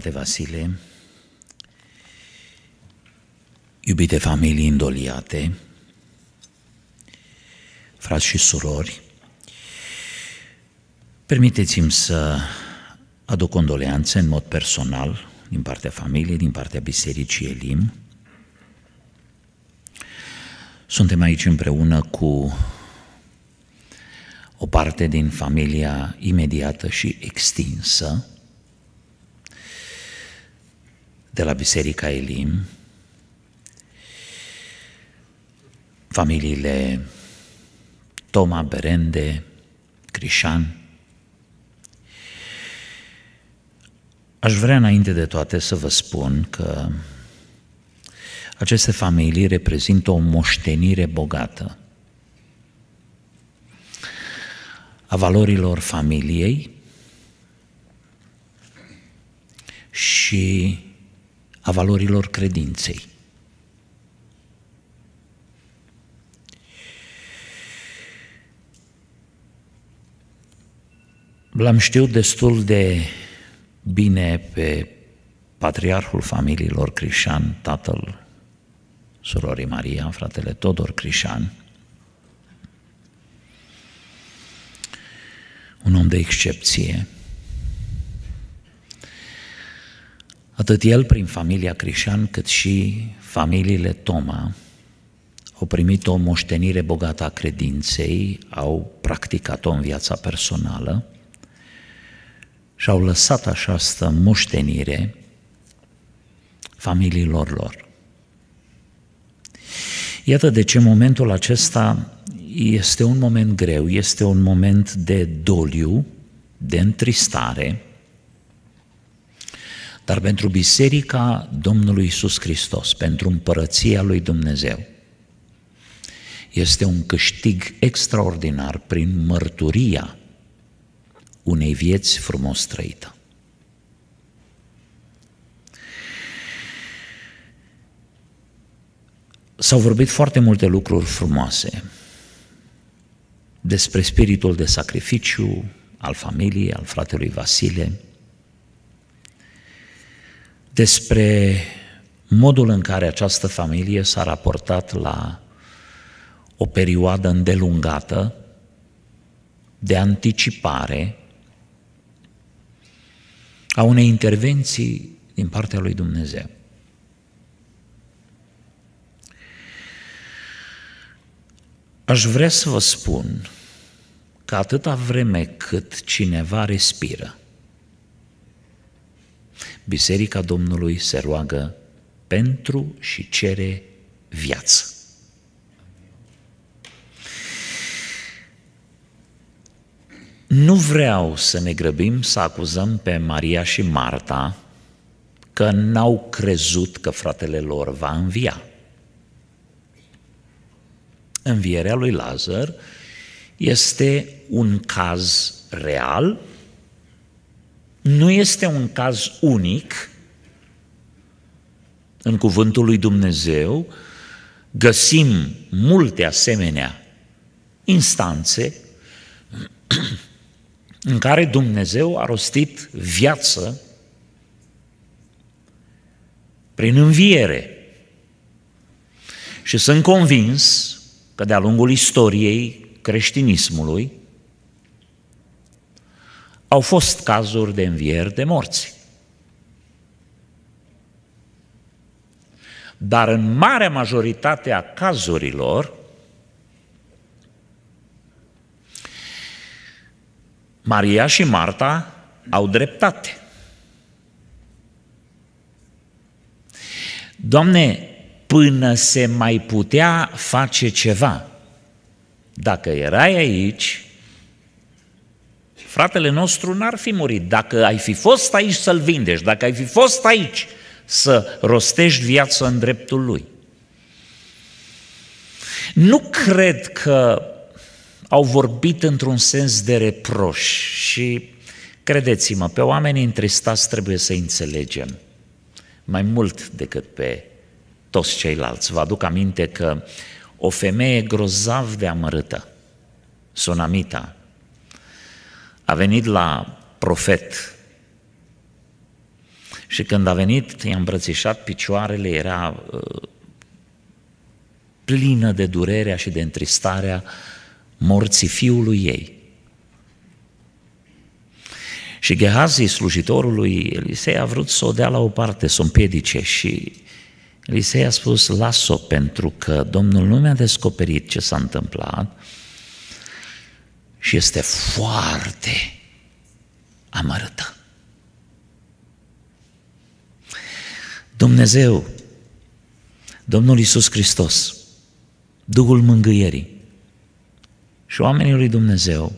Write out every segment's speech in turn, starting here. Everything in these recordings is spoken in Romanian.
frate Vasile, iubite familii îndoliate, frați și surori, permiteți-mi să aduc condoleanțe în mod personal din partea familiei, din partea Bisericii Elim. Suntem aici împreună cu o parte din familia imediată și extinsă, de la Biserica Elim, familiile Toma, Berende, Crișan. Aș vrea înainte de toate să vă spun că aceste familii reprezintă o moștenire bogată a valorilor familiei și a valorilor credinței. L-am știut destul de bine pe patriarhul familiilor Crișan, tatăl surorii Maria, fratele Todor Crișan, un om de excepție, Atât el prin familia Crișan, cât și familiile Toma au primit o moștenire bogată a credinței, au practicat-o în viața personală și au lăsat această moștenire familiilor lor. Iată de ce momentul acesta este un moment greu, este un moment de doliu, de întristare, dar pentru Biserica Domnului Isus Hristos, pentru împărăția lui Dumnezeu. Este un câștig extraordinar prin mărturia unei vieți frumos trăită. S-au vorbit foarte multe lucruri frumoase despre spiritul de sacrificiu al familiei, al fratelui Vasile, despre modul în care această familie s-a raportat la o perioadă îndelungată de anticipare a unei intervenții din partea lui Dumnezeu. Aș vrea să vă spun că atâta vreme cât cineva respiră, Biserica Domnului se roagă pentru și cere viață. Nu vreau să ne grăbim să acuzăm pe Maria și Marta că n-au crezut că fratele lor va învia. Învierea lui Lazar este un caz real nu este un caz unic în cuvântul lui Dumnezeu, găsim multe asemenea instanțe în care Dumnezeu a rostit viață prin înviere. Și sunt convins că de-a lungul istoriei creștinismului, au fost cazuri de învieri de morți. Dar în marea majoritate a cazurilor, Maria și Marta au dreptate. Doamne, până se mai putea face ceva. Dacă erai aici, fratele nostru n-ar fi murit. Dacă ai fi fost aici să-l vindești, dacă ai fi fost aici să rostești viața în dreptul lui. Nu cred că au vorbit într-un sens de reproș și credeți-mă, pe oamenii întristați trebuie să înțelegem mai mult decât pe toți ceilalți. Vă aduc aminte că o femeie grozav de amărâtă, Sunamita, a venit la profet și când a venit, i-a îmbrățișat picioarele, era uh, plină de durerea și de întristarea morții fiului ei. Și Gehazi, slujitorul lui Elisei, a vrut să o dea la o parte, să o împiedice și Elisei a spus, las-o pentru că Domnul nu mi-a descoperit ce s-a întâmplat, și este foarte amărâtă. Dumnezeu, Domnul Isus Hristos, Duhul Mângâierii și oamenii lui Dumnezeu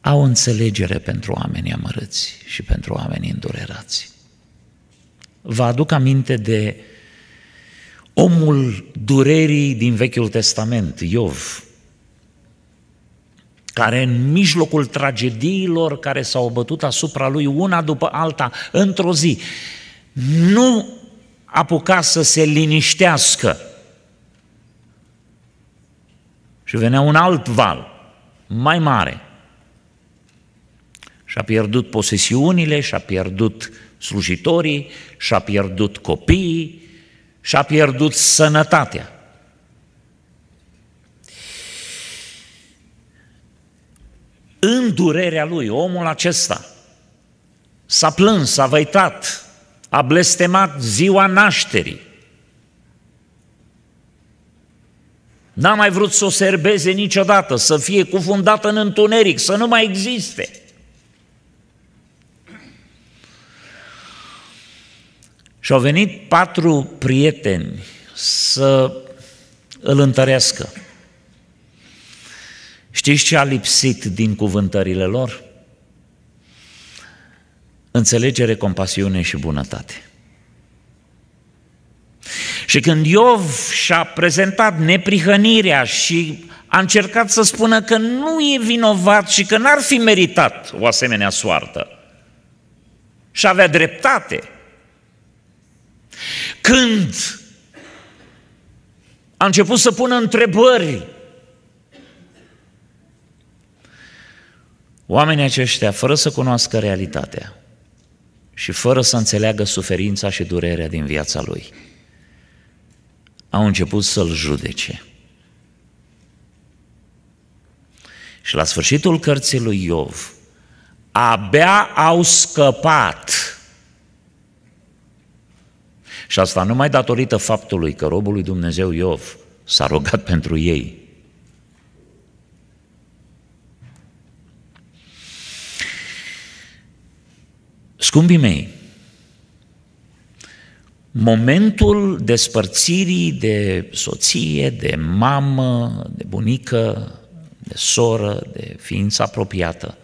au înțelegere pentru oamenii amărâți și pentru oamenii îndurerați. Vă aduc aminte de omul durerii din Vechiul Testament, Iov, care în mijlocul tragediilor care s-au bătut asupra lui una după alta, într-o zi, nu apuca să se liniștească. Și venea un alt val, mai mare. Și-a pierdut posesiunile, și-a pierdut slujitorii, și-a pierdut copiii, și-a pierdut sănătatea. în durerea lui, omul acesta s-a plâns, a văitat, a blestemat ziua nașterii. N-a mai vrut să o serbeze niciodată, să fie cufundată în întuneric, să nu mai existe. Și au venit patru prieteni să îl întărească. Știți ce a lipsit din cuvântările lor? Înțelegere, compasiune și bunătate. Și când Iov și-a prezentat neprihănirea și a încercat să spună că nu e vinovat și că n-ar fi meritat o asemenea soartă, și avea dreptate, când a început să pună întrebări Oamenii aceștia, fără să cunoască realitatea și fără să înțeleagă suferința și durerea din viața lui, au început să-l judece. Și la sfârșitul cărții lui Iov, abia au scăpat. Și asta numai datorită faptului că robul lui Dumnezeu Iov s-a rugat pentru ei Scumpii mei, momentul despărțirii de soție, de mamă, de bunică, de soră, de ființă apropiată,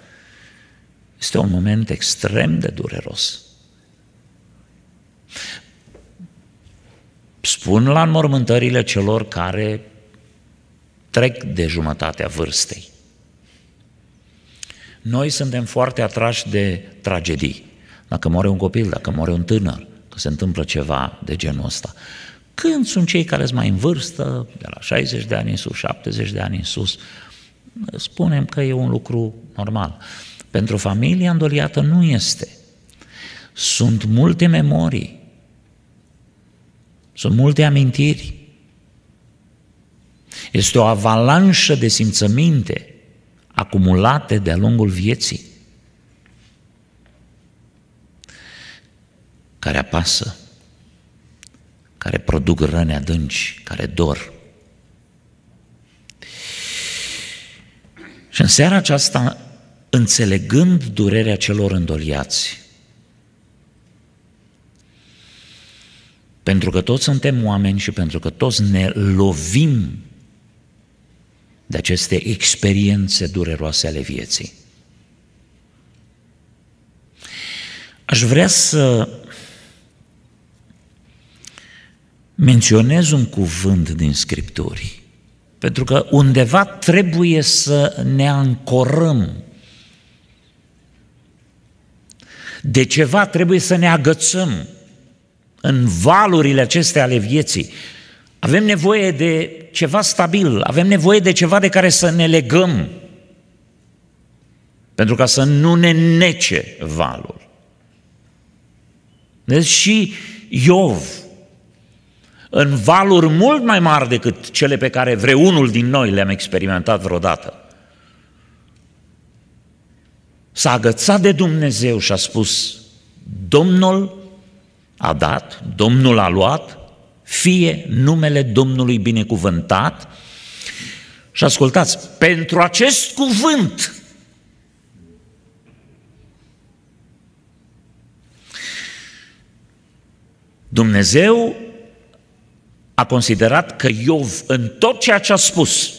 este un moment extrem de dureros. Spun la înmormântările celor care trec de jumătatea vârstei. Noi suntem foarte atrași de tragedii dacă moare un copil, dacă moare un tânăr, că se întâmplă ceva de genul ăsta. Când sunt cei care sunt mai în vârstă, de la 60 de ani în sus, 70 de ani în sus, spunem că e un lucru normal. Pentru familia îndoliată nu este. Sunt multe memorii, sunt multe amintiri, este o avalanșă de simțăminte acumulate de-a lungul vieții. care apasă, care produc răni adânci, care dor. Și în seara aceasta, înțelegând durerea celor îndoliați, pentru că toți suntem oameni și pentru că toți ne lovim de aceste experiențe dureroase ale vieții. Aș vrea să menționez un cuvânt din Scripturi, pentru că undeva trebuie să ne ancorăm. De ceva trebuie să ne agățăm în valurile acestea ale vieții. Avem nevoie de ceva stabil, avem nevoie de ceva de care să ne legăm, pentru ca să nu ne nece valul. Deci și Iov, în valuri mult mai mari decât cele pe care vreunul din noi le-am experimentat vreodată. S-a agățat de Dumnezeu și a spus, Domnul a dat, Domnul a luat, fie numele Domnului binecuvântat. Și ascultați, pentru acest cuvânt Dumnezeu a considerat că Iov, în tot ceea ce a spus,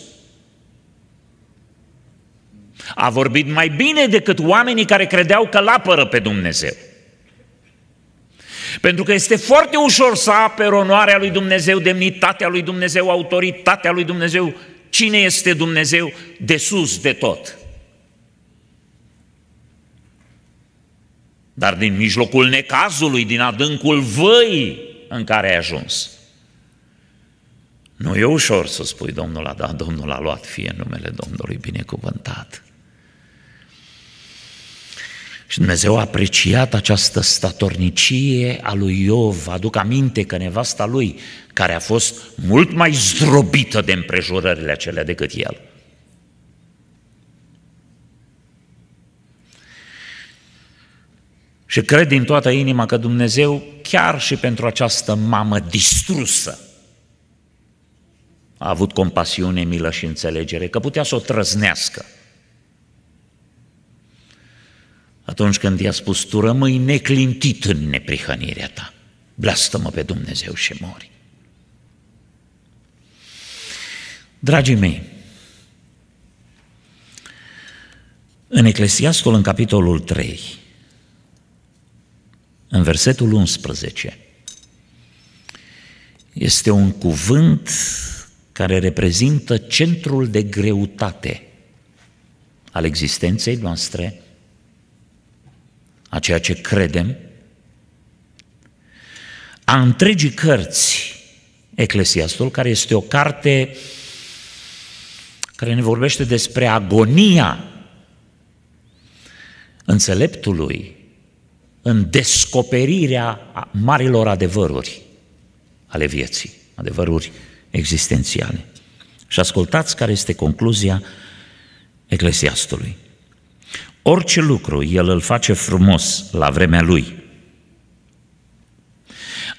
a vorbit mai bine decât oamenii care credeau că îl apără pe Dumnezeu. Pentru că este foarte ușor să aperi onoarea lui Dumnezeu, demnitatea lui Dumnezeu, autoritatea lui Dumnezeu, cine este Dumnezeu de sus de tot. Dar din mijlocul necazului, din adâncul văii în care ai ajuns, nu e ușor să spui Domnul a dat, Domnul a luat, fie numele Domnului binecuvântat. Și Dumnezeu a apreciat această statornicie a lui Iov. Aduc aminte că nevasta lui, care a fost mult mai zdrobită de împrejurările acelea decât el. Și cred din toată inima că Dumnezeu, chiar și pentru această mamă distrusă, a avut compasiune, milă și înțelegere, că putea să o trăznească. Atunci când i-a spus, tu rămâi neclintit în neprihănirea ta, blastă-mă pe Dumnezeu și mori. Dragii mei, în Eclesiastul, în capitolul 3, în versetul 11, este un cuvânt care reprezintă centrul de greutate al existenței noastre, a ceea ce credem, a întregii cărți Eclesiastul, care este o carte care ne vorbește despre agonia înțeleptului în descoperirea marilor adevăruri ale vieții, adevăruri existențiale. Și ascultați care este concluzia Eclesiastului. Orice lucru el îl face frumos la vremea lui.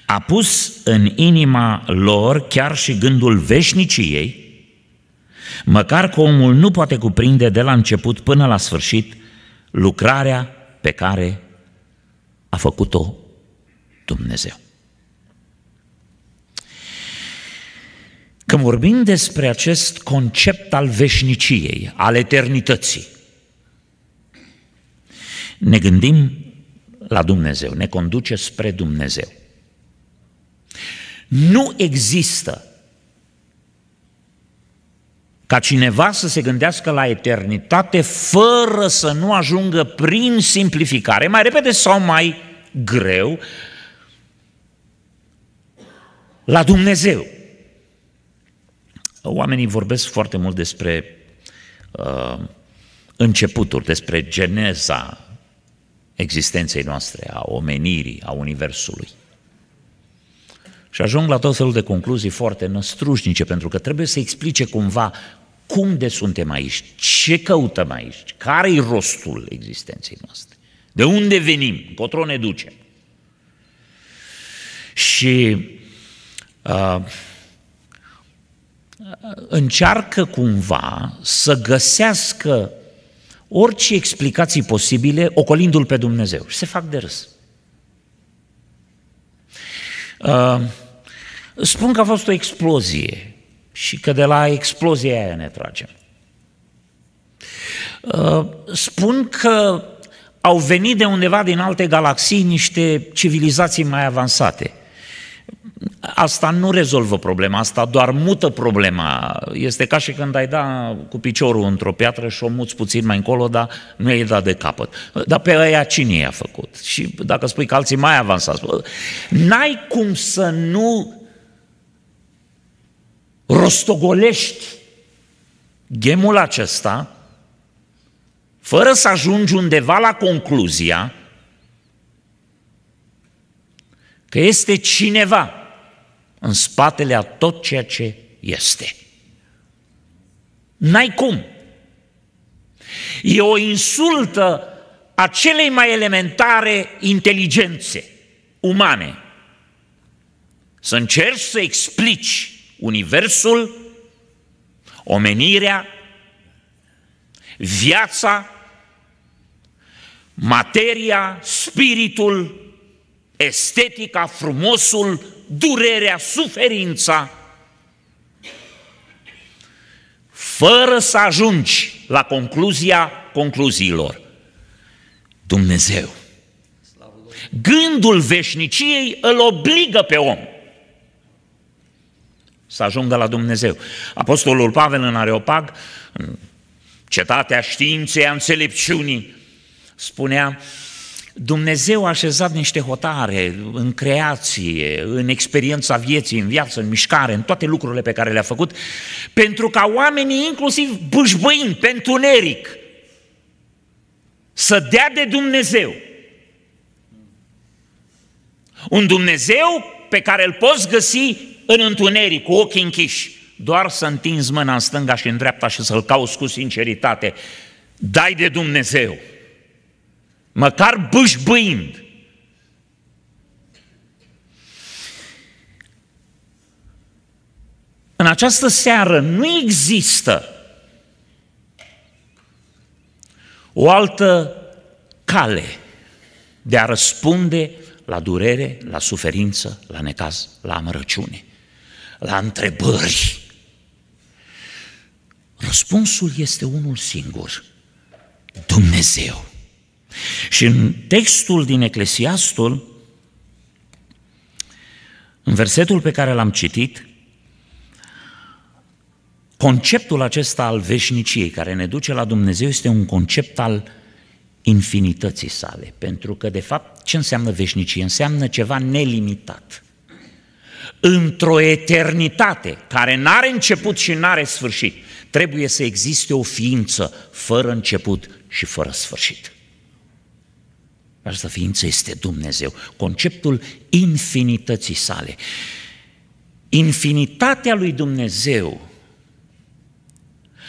A pus în inima lor chiar și gândul veșniciei, măcar că omul nu poate cuprinde de la început până la sfârșit lucrarea pe care a făcut-o Dumnezeu. Când vorbim despre acest concept al veșniciei, al eternității, ne gândim la Dumnezeu, ne conduce spre Dumnezeu. Nu există ca cineva să se gândească la eternitate fără să nu ajungă prin simplificare, mai repede sau mai greu, la Dumnezeu. Oamenii vorbesc foarte mult despre uh, începuturi, despre geneza existenței noastre, a omenirii, a Universului. Și ajung la tot felul de concluzii foarte năstrușnice, pentru că trebuie să explice cumva cum de suntem aici, ce căutăm aici, care-i rostul existenței noastre, de unde venim, încotro ne ducem. Și uh, încearcă cumva să găsească orice explicații posibile ocolindu-L pe Dumnezeu și se fac de râs. Uh, spun că a fost o explozie și că de la explozia aia ne tragem. Uh, spun că au venit de undeva din alte galaxii niște civilizații mai avansate – Asta nu rezolvă problema, asta doar mută problema. Este ca și când ai da cu piciorul într-o piatră și o muți puțin mai încolo, dar nu e ai dat de capăt. Dar pe aia cine i-a făcut? Și dacă spui că alții mai avansați, n-ai cum să nu rostogolești gemul acesta fără să ajungi undeva la concluzia că este cineva în spatele a tot ceea ce este. N-ai cum. E o insultă a celei mai elementare inteligențe umane. Să încerci să explici Universul, omenirea, viața, materia, spiritul, estetica, frumosul, durerea, suferința, fără să ajungi la concluzia concluziilor. Dumnezeu. Gândul veșniciei îl obligă pe om să ajungă la Dumnezeu. Apostolul Pavel în Areopag, în cetatea științei, a înțelepciunii, spunea, Dumnezeu a așezat niște hotare în creație, în experiența vieții, în viață, în mișcare, în toate lucrurile pe care le-a făcut, pentru ca oamenii, inclusiv bâșbâini, pentru întuneric, să dea de Dumnezeu. Un Dumnezeu pe care îl poți găsi în întuneric, cu ochii închiși, doar să întinzi mâna în stânga și în dreapta și să-L cauți cu sinceritate. Dai de Dumnezeu! măcar bâșbâind. În această seară nu există o altă cale de a răspunde la durere, la suferință, la necaz, la amărăciune, la întrebări. Răspunsul este unul singur. Dumnezeu. Și în textul din Eclesiastul, în versetul pe care l-am citit, conceptul acesta al veșniciei care ne duce la Dumnezeu este un concept al infinității sale, pentru că, de fapt, ce înseamnă veșnicie? Înseamnă ceva nelimitat. Într-o eternitate care n-are început și n-are sfârșit, trebuie să existe o ființă fără început și fără sfârșit dar să ființă este Dumnezeu, conceptul infinității sale. Infinitatea lui Dumnezeu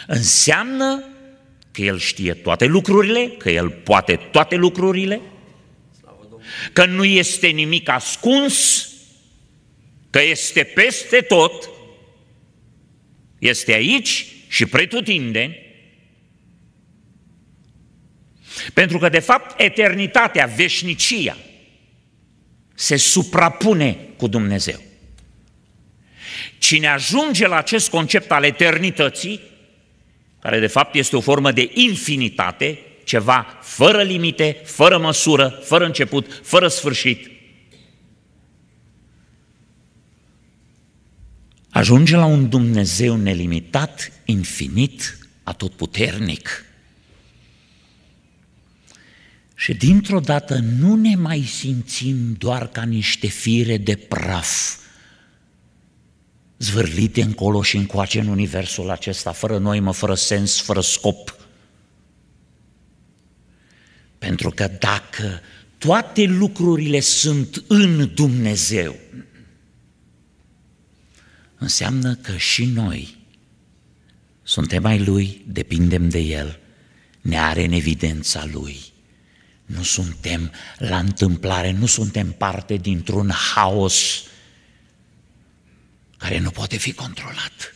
înseamnă că El știe toate lucrurile, că El poate toate lucrurile, că nu este nimic ascuns, că este peste tot, este aici și pretutindeni, pentru că, de fapt, eternitatea, veșnicia, se suprapune cu Dumnezeu. Cine ajunge la acest concept al eternității, care de fapt este o formă de infinitate, ceva fără limite, fără măsură, fără început, fără sfârșit, ajunge la un Dumnezeu nelimitat, infinit, atotputernic, și dintr-o dată nu ne mai simțim doar ca niște fire de praf, zvârlite încolo și încoace în universul acesta, fără mă, fără sens, fără scop. Pentru că dacă toate lucrurile sunt în Dumnezeu, înseamnă că și noi suntem ai Lui, depindem de El, ne are în evidența Lui. Nu suntem la întâmplare, nu suntem parte dintr-un haos care nu poate fi controlat.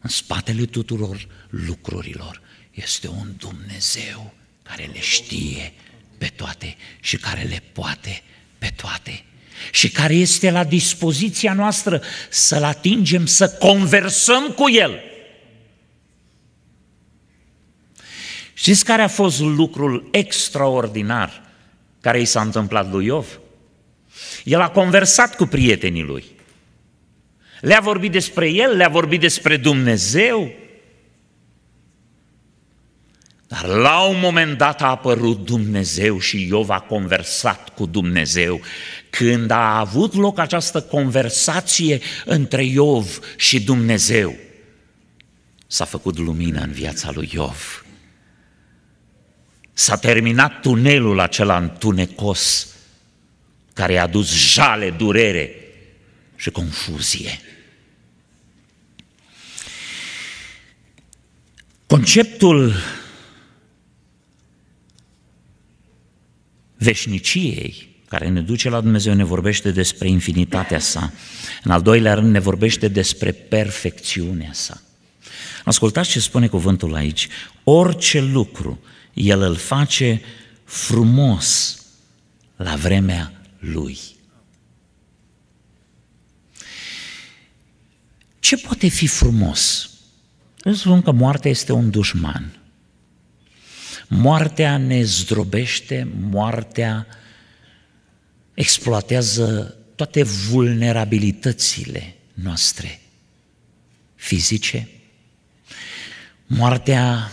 În spatele tuturor lucrurilor este un Dumnezeu care le știe pe toate și care le poate pe toate și care este la dispoziția noastră să-L atingem, să conversăm cu El – Știți care a fost lucrul extraordinar care i s-a întâmplat lui Iov? El a conversat cu prietenii lui. Le-a vorbit despre el, le-a vorbit despre Dumnezeu. Dar la un moment dat a apărut Dumnezeu și Iov a conversat cu Dumnezeu. Când a avut loc această conversație între Iov și Dumnezeu, s-a făcut lumină în viața lui Iov S-a terminat tunelul acela întunecos care a dus jale, durere și confuzie. Conceptul veșniciei care ne duce la Dumnezeu ne vorbește despre infinitatea sa. În al doilea rând ne vorbește despre perfecțiunea sa. Ascultați ce spune cuvântul aici. Orice lucru el îl face frumos la vremea lui. Ce poate fi frumos? Îți spun că moartea este un dușman. Moartea ne zdrobește, moartea exploatează toate vulnerabilitățile noastre fizice. Moartea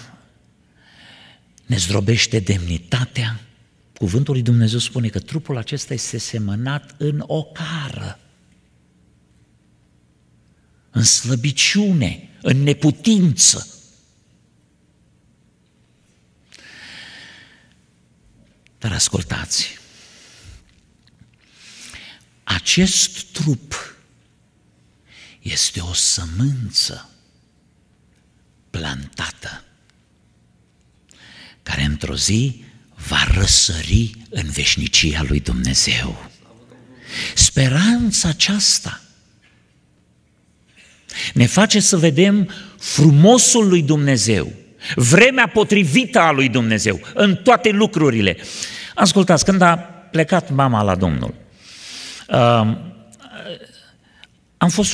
ne zdrobește demnitatea. Cuvântul lui Dumnezeu spune că trupul acesta este semănat în ocară, în slăbiciune, în neputință. Dar ascultați, acest trup este o sămânță plantată care într-o zi va răsări în veșnicia lui Dumnezeu. Speranța aceasta ne face să vedem frumosul lui Dumnezeu, vremea potrivită a lui Dumnezeu în toate lucrurile. Ascultați, când a plecat mama la Domnul, um, am fost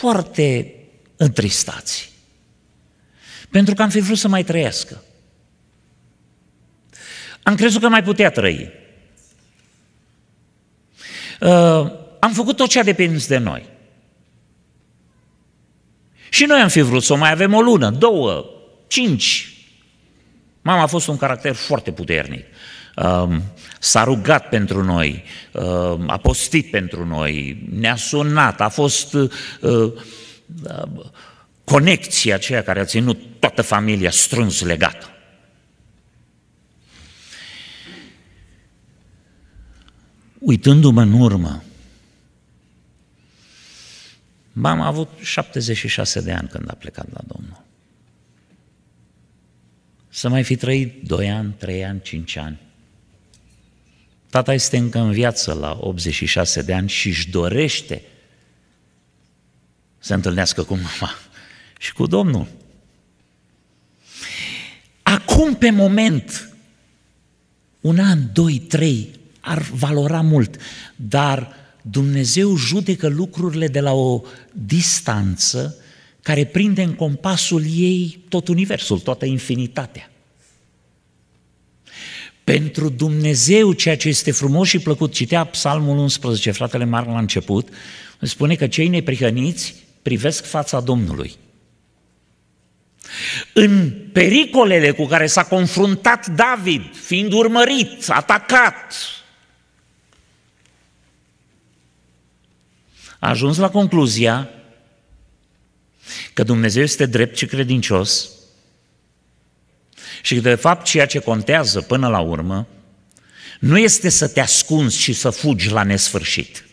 foarte întristați, pentru că am fi vrut să mai trăiască. Am crezut că mai putea trăi. Uh, am făcut tot ce a depins de noi. Și noi am fi vrut să o mai avem o lună, două, cinci. Mama a fost un caracter foarte puternic. Uh, s-a rugat pentru noi, uh, a postit pentru noi, ne-a sunat, a fost uh, uh, conexia aceea care a ținut toată familia strâns legată. uitându-mă în urmă, am avut 76 de ani când a plecat la Domnul. Să mai fi trăit 2 ani, 3 ani, 5 ani. Tata este încă în viață la 86 de ani și își dorește să întâlnească cu mama și cu Domnul. Acum, pe moment, un an, doi, trei, ar valora mult, dar Dumnezeu judecă lucrurile de la o distanță care prinde în compasul ei tot universul, toată infinitatea. Pentru Dumnezeu ceea ce este frumos și plăcut, citea Psalmul 11, fratele Marc la început, spune că cei neprihăniți privesc fața Domnului. În pericolele cu care s-a confruntat David, fiind urmărit, atacat, a ajuns la concluzia că Dumnezeu este drept și credincios și că, de fapt, ceea ce contează până la urmă nu este să te ascunzi și să fugi la nesfârșit,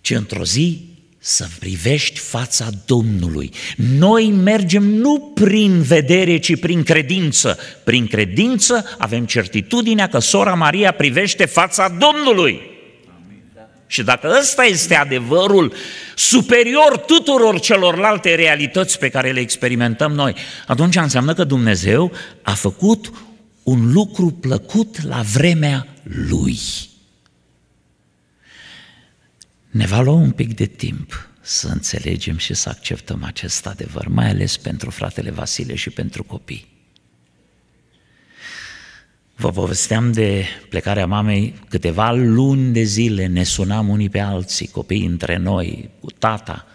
ci într-o zi să privești fața Domnului. Noi mergem nu prin vedere, ci prin credință. Prin credință avem certitudinea că sora Maria privește fața Domnului. Și dacă ăsta este adevărul superior tuturor celorlalte realități pe care le experimentăm noi, atunci înseamnă că Dumnezeu a făcut un lucru plăcut la vremea Lui. Ne va lua un pic de timp să înțelegem și să acceptăm acest adevăr, mai ales pentru fratele Vasile și pentru copii. Vă povesteam de plecarea mamei, câteva luni de zile ne sunam unii pe alții, copiii între noi, cu tata.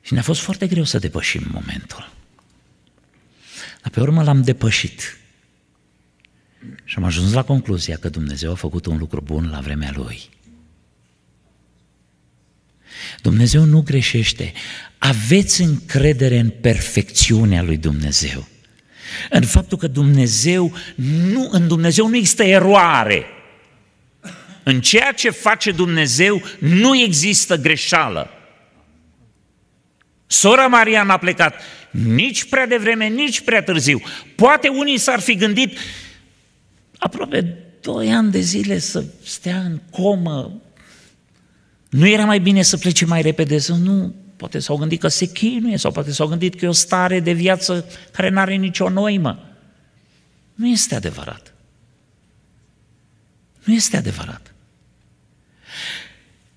Și ne-a fost foarte greu să depășim momentul. Dar pe urmă l-am depășit. Și am ajuns la concluzia că Dumnezeu a făcut un lucru bun la vremea Lui. Dumnezeu nu greșește. Aveți încredere în perfecțiunea lui Dumnezeu. În faptul că Dumnezeu, nu, în Dumnezeu nu există eroare. În ceea ce face Dumnezeu nu există greșeală. Sora Maria n-a plecat nici prea devreme, nici prea târziu. Poate unii s-ar fi gândit aproape doi ani de zile să stea în comă. Nu era mai bine să plece mai repede? Să nu, Poate s-au gândit că se chinuie sau poate s-au gândit că e o stare de viață care nu are nicio noimă. Nu este adevărat. Nu este adevărat.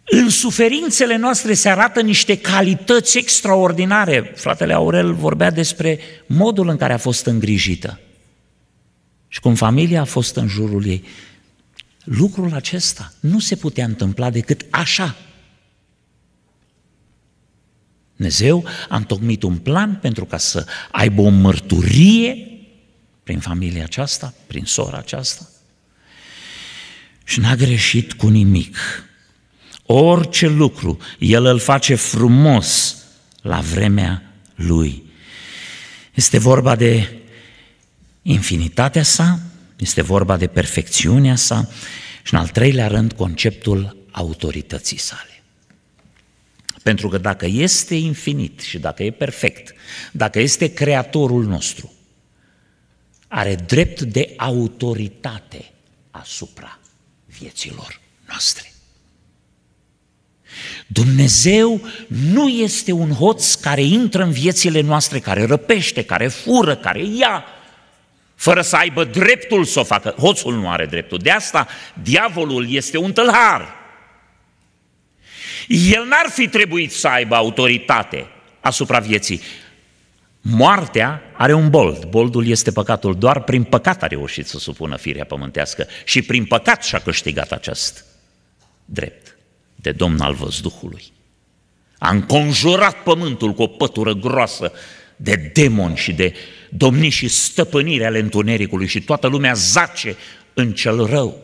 În suferințele noastre se arată niște calități extraordinare. Fratele Aurel vorbea despre modul în care a fost îngrijită și cum familia a fost în jurul ei. Lucrul acesta nu se putea întâmpla decât așa, Dumnezeu a întocmit un plan pentru ca să aibă o mărturie prin familia aceasta, prin sora aceasta. Și n-a greșit cu nimic. Orice lucru, el îl face frumos la vremea lui. Este vorba de infinitatea sa, este vorba de perfecțiunea sa și, în al treilea rând, conceptul autorității sale. Pentru că dacă este infinit și dacă e perfect, dacă este creatorul nostru, are drept de autoritate asupra vieților noastre. Dumnezeu nu este un hoț care intră în viețile noastre, care răpește, care fură, care ia, fără să aibă dreptul să o facă. Hoțul nu are dreptul. De asta diavolul este un tălhar. El n-ar fi trebuit să aibă autoritate asupra vieții. Moartea are un bold. Boldul este păcatul. Doar prin păcat a reușit să supună firea pământească și prin păcat și-a câștigat acest drept de domn al văzduhului. A înconjurat pământul cu o pătură groasă de demoni și de domni și stăpânire ale întunericului și toată lumea zace în cel rău.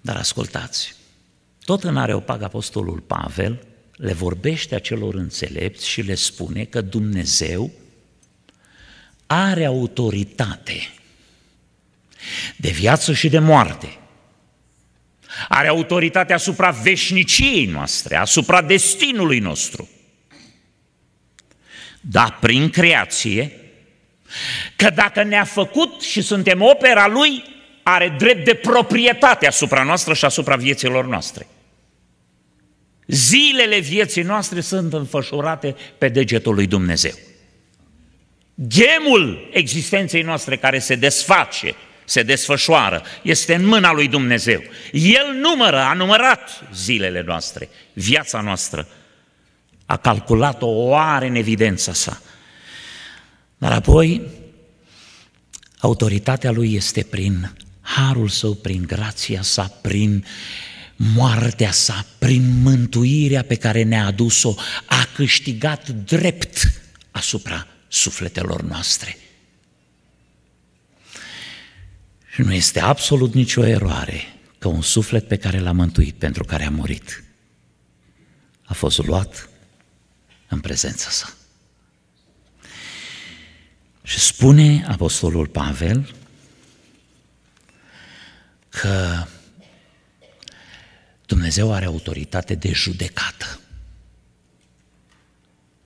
Dar ascultați, tot în Areopag Apostolul Pavel le vorbește acelor înțelepți și le spune că Dumnezeu are autoritate de viață și de moarte. Are autoritate asupra veșniciei noastre, asupra destinului nostru. dar prin creație, că dacă ne-a făcut și suntem opera lui, are drept de proprietate asupra noastră și asupra vieților noastre. Zilele vieții noastre sunt înfășurate pe degetul lui Dumnezeu. Gemul existenței noastre care se desface, se desfășoară, este în mâna lui Dumnezeu. El numără, a numărat zilele noastre, viața noastră. A calculat-o, oare în evidența sa. Dar apoi, autoritatea lui este prin harul său, prin grația sa, prin uh, moartea sa, prin mântuirea pe care ne-a adus-o, a câștigat drept asupra sufletelor noastre. Și nu este absolut nicio eroare că un suflet pe care l-a mântuit, pentru care a murit, a fost luat în prezența sa. Și spune Apostolul Pavel că Dumnezeu are autoritate de judecată.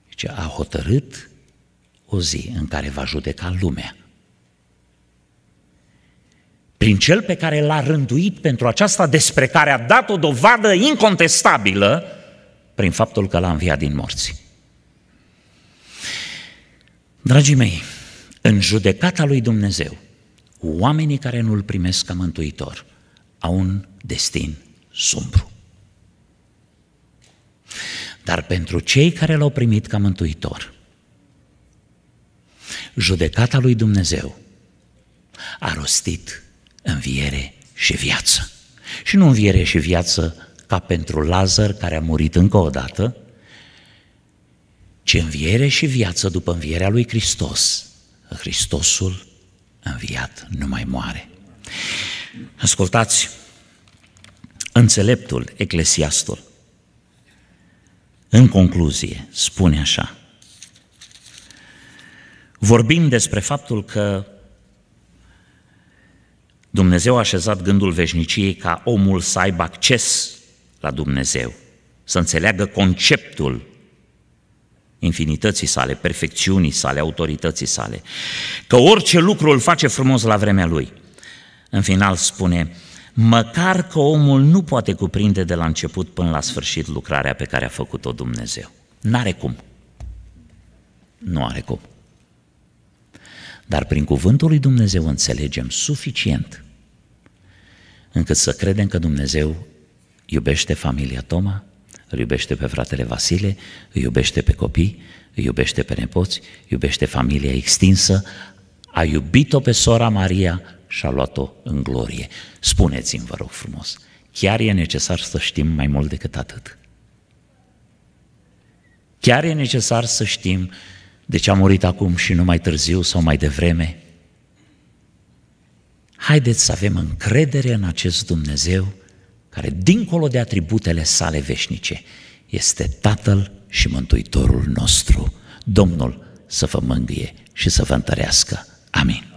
Deci a hotărât o zi în care va judeca lumea. Prin cel pe care l-a rânduit pentru aceasta, despre care a dat o dovadă incontestabilă, prin faptul că l-a înviat din morți. Dragii mei, în judecata lui Dumnezeu, oamenii care nu-L primesc ca mântuitor au un destin sumbru. Dar pentru cei care l-au primit ca mântuitor, judecata lui Dumnezeu a rostit înviere și viață. Și nu înviere și viață ca pentru Lazar care a murit încă o dată, ci înviere și viață după învierea lui Hristos. Hristosul înviat nu mai moare. Ascultați, Înțeleptul, eclesiastul, în concluzie, spune așa. Vorbim despre faptul că Dumnezeu a așezat gândul veșniciei ca omul să aibă acces la Dumnezeu, să înțeleagă conceptul infinității sale, perfecțiunii sale, autorității sale, că orice lucru îl face frumos la vremea lui. În final spune, măcar că omul nu poate cuprinde de la început până la sfârșit lucrarea pe care a făcut-o Dumnezeu. N-are cum. Nu are cum. Dar prin cuvântul lui Dumnezeu înțelegem suficient încât să credem că Dumnezeu iubește familia Toma, îl iubește pe fratele Vasile, îi iubește pe copii, îi iubește pe nepoți, iubește familia extinsă, a iubit-o pe sora Maria, și a luat-o în glorie. Spuneți-mi, vă rog frumos, chiar e necesar să știm mai mult decât atât? Chiar e necesar să știm de ce a murit acum și nu mai târziu sau mai devreme? Haideți să avem încredere în acest Dumnezeu care, dincolo de atributele sale veșnice, este Tatăl și Mântuitorul nostru. Domnul să vă mângâie și să vă întărească. Amin.